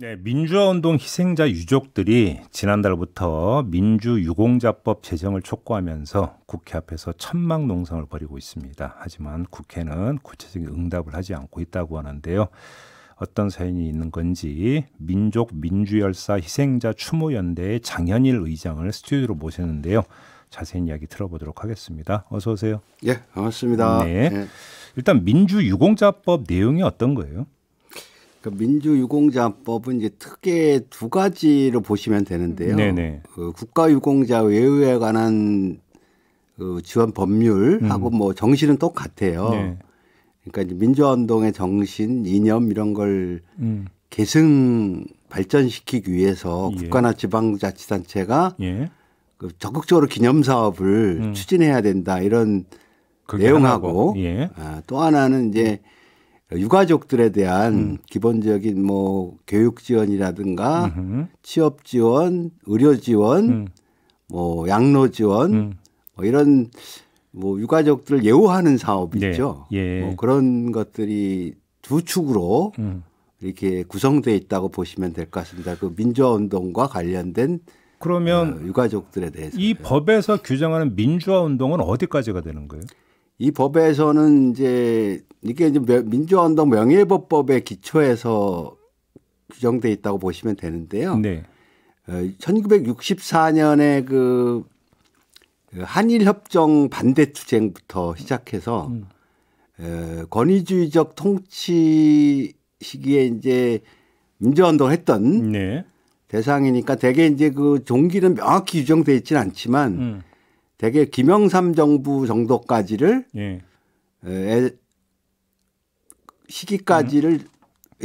네, 민주화운동 희생자 유족들이 지난달부터 민주유공자법 제정을 촉구하면서 국회 앞에서 천막 농성을 벌이고 있습니다. 하지만 국회는 구체적인 응답을 하지 않고 있다고 하는데요. 어떤 사연이 있는 건지 민족 민주열사 희생자 추모연대의 장현일 의장을 스튜디오로 모셨는데요. 자세히 이야기 들어보도록 하겠습니다. 어서 오세요. 예, 반갑습니다. 네. 예. 일단 민주유공자법 내용이 어떤 거예요? 그 민주유공자법은 이제 크게 두 가지로 보시면 되는데요. 네네. 그 국가유공자 외유에 관한 그 지원 법률하고 음. 뭐 정신은 똑같아요. 네. 그러니까 이제 민주화운동의 정신, 이념 이런 걸 음. 계승 발전시키기 위해서 예. 국가나 지방자치단체가 예. 그 적극적으로 기념 사업을 음. 추진해야 된다 이런 내용하고 예. 아, 또 하나는 이제 음. 유가족들에 대한 음. 기본적인 뭐 교육 지원이라든가 음흠. 취업 지원, 의료 지원, 음. 뭐 양로 지원 음. 뭐 이런 뭐 유가족들을 예우하는 사업이 네. 죠 예. 뭐 그런 것들이 두 축으로 음. 이렇게 구성돼 있다고 보시면 될 것 같습니다. 그 민주화 운동과 관련된 그러면 어, 유가족들에 대해서 이 법에서 규정하는 민주화 운동은 어디까지가 되는 거예요? 이 법에서는 이제 이게 이제 민주화운동 명예법법의 기초에서 규정돼 있다고 보시면 되는데요. 네. 1964년에 어, 그, 그 한일협정 반대 투쟁부터 시작해서 음. 에, 어, 권위주의적 통치 시기에 이제 민주화운동을 했던 네. 대상이니까 대개 이제 그 종기는 명확히 규정돼 있지는 않지만 음. 대개 김영삼 정부 정도까지를 예. 에, 시기까지를 음.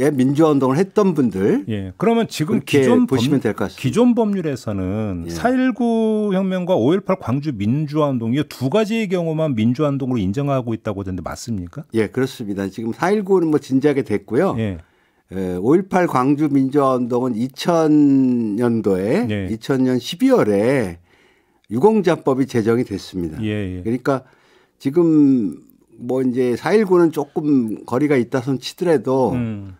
예, 민주화 운동을 했던 분들. 예. 그러면 지금 기존 보시면 될 것 같습니다. 기존 법률에서는 예. 4.19 혁명과 5.18 광주 민주화 운동 이두 가지의 경우만 민주화 운동으로 인정하고 있다고 하는데 맞습니까? 예, 그렇습니다. 지금 4.19는 뭐 진작에 됐고요. 예. 5.18 예, 광주 민주화 운동은 2000년도에 예. 2000년 12월에 유공자법이 제정이 됐습니다. 예, 예. 그러니까 지금 뭐 이제 4.19는 조금 거리가 있다 손 치더라도 음.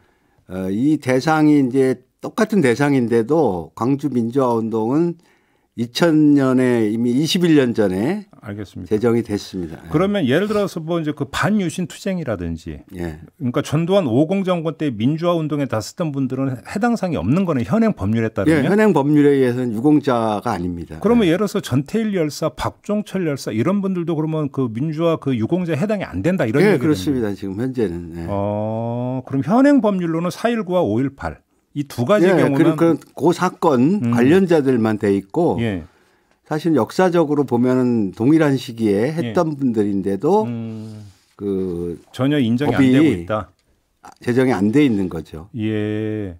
어, 이 대상이 이제 똑같은 대상인데도 광주 민주화 운동은 2000년에 이미 21년 전에 알겠습니다. 제정이 됐습니다. 예. 그러면 예를 들어서 뭐 이제 그 반유신 투쟁이라든지 예. 그러니까 전두환 50 정권 때 민주화 운동에 다쓰던 분들은 해당 사항이 없는 거는 현행 법률에 예, 따르면 예, 현행 법률에 의해서는 유공자가 아닙니다. 그러면 예. 예를 들어서 전태일 열사, 박종철 열사 이런 분들도 그러면 그 민주화 그 유공자 해당이 안 된다 이런 예, 얘기죠. 그렇습니다. 지금 현재는. 예. 어, 그럼 현행 법률로는 419와 518 이두 가지 예, 경우는 그러그 사건 음. 관련자들만 돼 있고 예. 사실 역사적으로 보면은 동일한 시기에 예. 했던 예. 분들인데도 음. 그 전혀 인정이 안 되고 있다. 제정이 아, 안돼 있는 거죠. 예.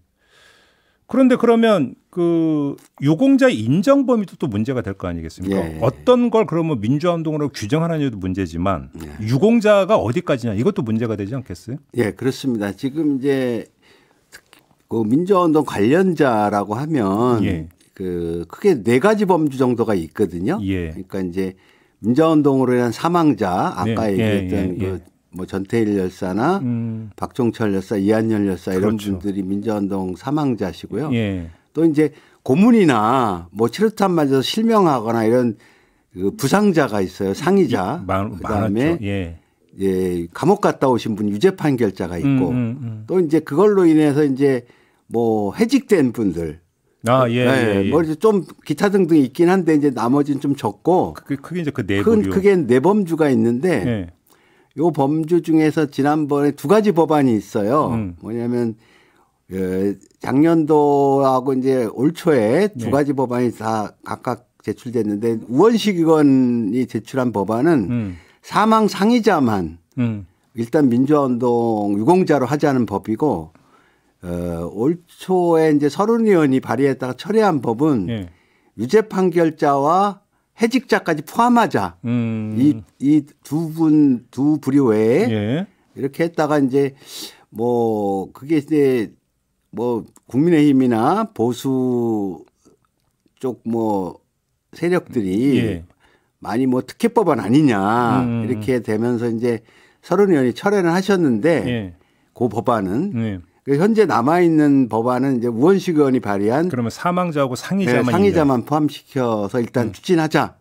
그런데 그러면 그 유공자 인정 범위도 또 문제가 될 거 아니겠습니까? 예. 어떤 걸 그러면 민주화 운동으로 규정하느냐도 문제지만 예. 유공자가 어디까지냐 이것도 문제가 되지 않겠어요? 예, 그렇습니다. 지금 이제 그 민주화운동 관련자라고 하면 예. 그 크게 네 가지 범주 정도가 있거든요. 예. 그러니까 이제 민주화운동으로 인한 사망자 아까 네. 예, 얘기했던 예, 예, 그뭐 전태일 열사나 음. 박종철 열사, 이한열 열사 이런 그렇죠. 분들이 민주화운동 사망자시고요. 예. 또 이제 고문이나 뭐치류탄 맞아서 실명하거나 이런 그 부상자가 있어요. 상의자. 마, 그다음에 예. 예, 감옥 갔다 오신 분 유죄 판결자가 있고 음, 음, 음, 또 이제 그걸로 인해서 이제 뭐 해직된 분들 아, 예, 네, 예, 예. 뭐 이제 좀 기타 등등 있긴 한데 이제 나머지는 좀 적고 그, 그게 이제 그 내범주. 크게 네 범주가 있는데 예. 요 범주 중에서 지난번에 두 가지 법안이 있어요. 음. 뭐냐면 예, 작년도하고 이제 올 초에 두 네. 가지 법안이 다 각각 제출됐는데 우원식 의원이 제출한 법안은 음. 사망 상의자만 음. 일단 민주화운동 유공자로 하자는 법이고 어, 올 초에 이제 서른 의원이 발의했다가 철회한 법은 예. 유죄 판결자와 해직자까지 포함하자 음. 이이 두 분 두 부류 외에 예. 이렇게 했다가 이제 뭐 그게 이제 뭐 국민의힘이나 보수 쪽 뭐 세력들이 예. 많이 뭐 특혜법안 아니냐 음, 음. 이렇게 되면서 이제 서른 의원이 철회를 하셨는데 예. 그 법안은 예. 현재 남아 있는 법안은 이제 우원식 의원이 발의한 그러면 사망자하고 네, 상의자만 네, 상의자만 포함시켜서 일단 음. 추진하자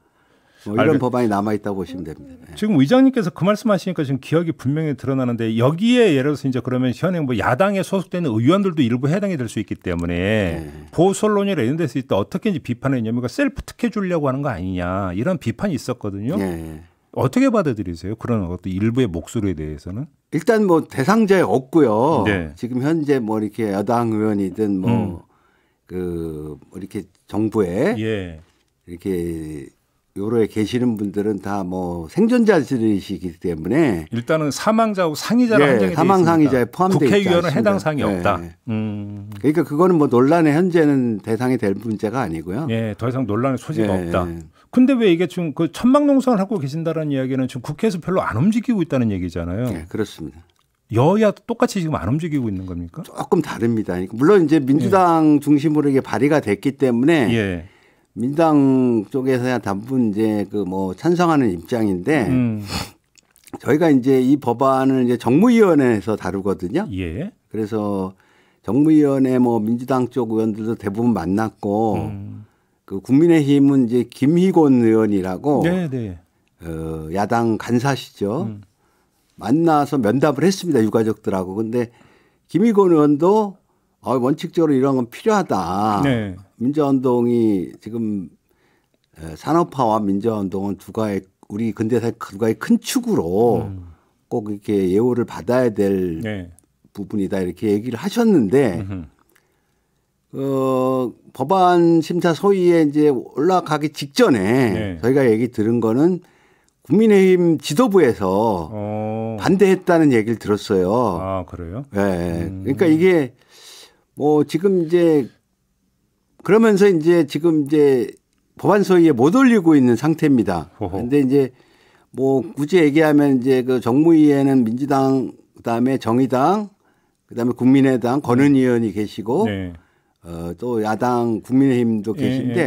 뭐 이런 알겠... 아, 그 법안이 남아 있다고 보시면 됩니다. 네. 지금 의장님께서 그 말씀하시니까 지금 기억이 분명히 드러나는데 여기에 예를 들어서 이제 그러면 현행 뭐 야당에 소속되는 의원들도 일부 해당이 될 수 있기 때문에 네. 보수론이라 이런 데서 있다 어떻게 이제 비판 했냐면 셀프 특혜 주려고 하는 거 아니냐 이런 비판이 있었거든요. 네. 어떻게 받아들이세요? 그런 것도 일부의 목소리에 대해서는? 일단 뭐 대상자에 없고요. 네. 지금 현재 뭐 이렇게 여당 의원이든 뭐그 음. 그 뭐 이렇게 정부에 예. 이렇게 요로에 계시는 분들은 다 뭐 생존자들이시기 때문에 일단은 사망자하고 상의자로 예, 한정이 사망 상의자에 포함돼 국회의원은 해당 상이 예. 없다. 예. 음. 그러니까 그거는 뭐 논란의 현재는 대상이 될 문제가 아니고요. 예, 더 이상 논란의 소지가 예. 없다. 예. 근데 왜 이게 지금 그 천막 농성을 하고 계신다라는 이야기는 지금 국회에서 별로 안 움직이고 있다는 얘기잖아요. 예, 그렇습니다. 여야 똑같이 지금 안 움직이고 있는 겁니까? 조금 다릅니다. 그러니까 물론 이제 민주당 예. 중심으로 이게 발의가 됐기 때문에 민당 쪽에서야 단분 이제 그 뭐 찬성하는 입장인데 음. 저희가 이제 이 법안을 이제 정무위원회에서 다루거든요. 예. 그래서 정무위원회 뭐 민주당 쪽 의원들도 대부분 만났고 음. 그 국민의힘은 이제 김희곤 의원이라고 네, 네. 어, 야당 간사시죠. 음. 만나서 면담을 했습니다 유가족들하고. 근데 김희곤 의원도 어, 원칙적으로 이런 건 필요하다. 네. 민주화운동이 지금 산업화와 민주화운동은 두가의 우리 근대사 두 가의 큰 축으로 음. 꼭 이렇게 예우를 받아야 될 네. 부분이다 이렇게 얘기를 하셨는데 어, 법안 심사 소위에 이제 올라가기 직전에 네. 저희가 얘기 들은 거는 국민의힘 지도부에서 어. 반대했다는 얘기를 들었어요. 아, 그래요? 예. 네. 음. 그러니까 이게 뭐 지금 이제 그러면서 이제 지금 이제 법안 소위에 못 올리고 있는 상태입니다. 그런데 이제 뭐 굳이 얘기하면 이제 그 정무위에는 민주당 그다음에 정의당 그다음에 국민의당 권은 네. 의원이 계시고 네. 어, 또 야당 국민의힘도 예, 계신데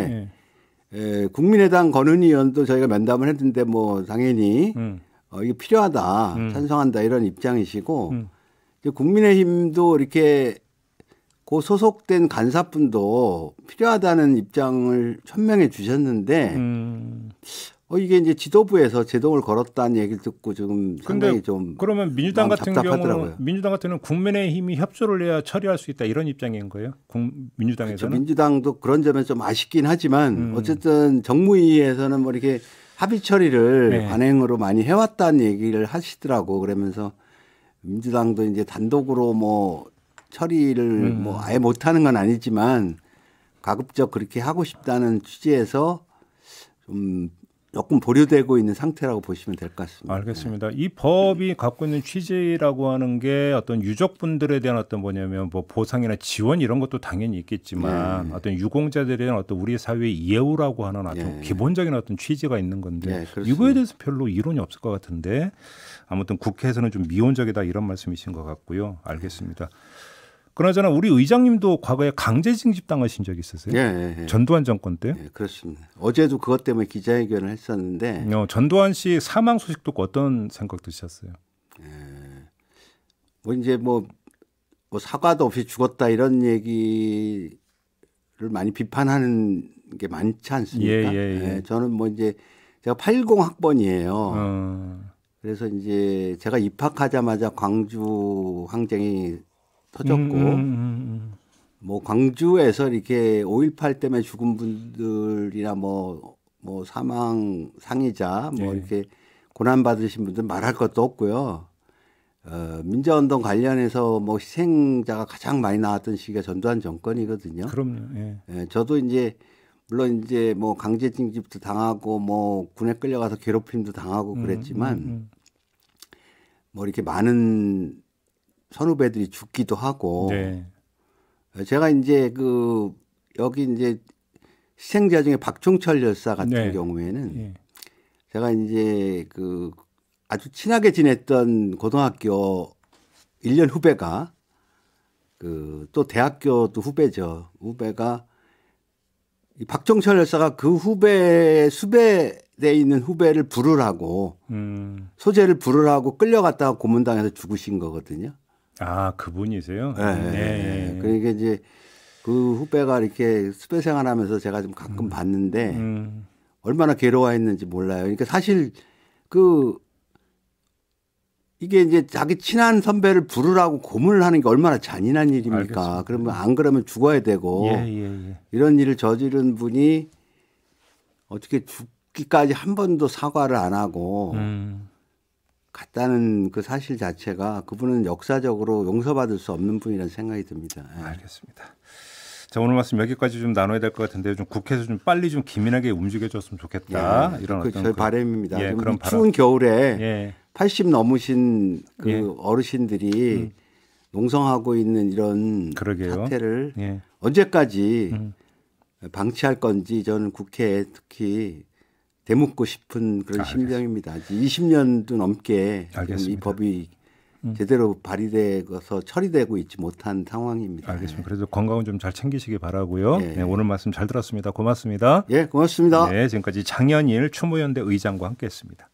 예, 예, 예. 에, 국민의당 권은 의원도 저희가 면담을 했는데 뭐 당연히 음. 어, 이게 필요하다 음. 찬성한다 이런 입장이시고 음. 국민의힘도 이렇게 그 소속된 간사분도 필요하다는 입장을 천명해 주셨는데 음. 어 이게 이제 지도부에서 제동을 걸었다는 얘기를 듣고 지금 상당히 좀 그러면 민주당 같은 답답하더라고요. 경우는 민주당 같은 경우는 국민의힘이 협조를 해야 처리할 수 있다 이런 입장인 거예요. 국, 민주당에서는 그렇 민주당도 그런 점은 좀 아쉽긴 하지만 음. 어쨌든 정무위에서는 뭐 이렇게 합의 처리를 네. 관행으로 많이 해왔다는 얘기를 하시더라고 그러면서 민주당도 이제 단독으로 뭐 처리를 음. 뭐 아예 못하는 건 아니지만 가급적 그렇게 하고 싶다는 취지에서 좀 조금 보류되고 있는 상태라고 보시면 될 것 같습니다. 알겠습니다. 이 법이 갖고 있는 취지라고 하는 게 어떤 유족분들에 대한 어떤 뭐냐면 뭐 보상이나 지원 이런 것도 당연히 있겠지만 네. 어떤 유공자들에 대한 어떤 우리 사회의 예우라고 하는 어떤 네. 기본적인 어떤 취지가 있는 건데 네, 이거에 대해서 별로 이론이 없을 것 같은데 아무튼 국회에서는 좀 미온적이다 이런 말씀이신 것 같고요. 알겠습니다. 그나저나 우리 의장님도 과거에 강제징집 당하신 적이 있으세요? 예, 예, 예. 전두환 정권 때? 예, 그렇습니다. 어제도 그것 때문에 기자회견을 했었는데. 어, 전두환 씨 사망 소식 듣고 어떤 생각 드셨어요? 예. 뭐 이제 뭐, 뭐 사과도 없이 죽었다 이런 얘기를 많이 비판하는 게 많지 않습니까? 예, 예, 예. 예 저는 뭐 이제 제가 80 학번이에요. 어. 그래서 이제 제가 입학하자마자 광주 항쟁이 터졌고 음, 음, 음, 음. 뭐 광주에서 이렇게 5.18 때문에 죽은 분들이나 뭐뭐 뭐 사망 상의자 뭐 네. 이렇게 고난 받으신 분들 말할 것도 없고요. 어, 민자운동 관련해서 뭐 희생자가 가장 많이 나왔던 시기가 전두환 정권이거든요. 그럼요. 예. 예 저도 이제 물론 이제 뭐 강제징집도 당하고 뭐 군에 끌려가서 괴롭힘도 당하고 그랬지만 음, 음, 음. 뭐 이렇게 많은 선후배들이 죽기도 하고 네. 제가 이제 그 여기 이제 희생자 중에 박종철 열사 같은 네. 경우에는 네. 제가 이제 그 아주 친하게 지냈던 고등학교 1년 후배가 그 또 대학교도 후배죠. 후배가 이 박종철 열사가 그 후배 수배돼 있는 후배를 부르라고 음. 소재를 부르라고 끌려갔다가 고문당해서 죽으신 거거든요. 아 그분이세요? 네. 네. 네. 그러니까 이제 그 후배가 이렇게 수배 생활하면서 제가 좀 가끔 음. 봤는데 음. 얼마나 괴로워했는지 몰라요. 그러니까 사실 그 이게 이제 자기 친한 선배를 부르라고 고문을 하는 게 얼마나 잔인한 일입니까? 알겠습니다. 그러면 안 그러면 죽어야 되고 예, 예, 예. 이런 일을 저지른 분이 어떻게 죽기까지 한 번도 사과를 안 하고 음. 갔다는 그 사실 자체가 그분은 역사적으로 용서받을 수 없는 분이라는 생각이 듭니다. 예. 알겠습니다. 자 오늘 말씀 여기까지 좀 나눠야 될 것 같은데 좀 국회에서 좀 빨리 좀 기민하게 움직여줬으면 좋겠다 예, 예, 이런 그 어떤 저희 그, 바람입니다. 예, 그런 추운 겨울에 예. 80 넘으신 그 예. 어르신들이 음. 농성하고 있는 이런 그러게요. 사태를 예. 언제까지 음. 방치할 건지 저는 국회에 특히 대묻고 싶은 그런 심정입니다. 아, 20년도 넘게 이 법이 음. 제대로 발의되어서 처리되고 있지 못한 상황입니다. 알겠습니다. 예. 그래도 건강은 좀 잘챙기시길 바라고요. 네. 네, 오늘 말씀 잘 들었습니다. 고맙습니다. 예, 고맙습니다. 네, 지금까지 장현일 추모연대 의장과 함께했습니다.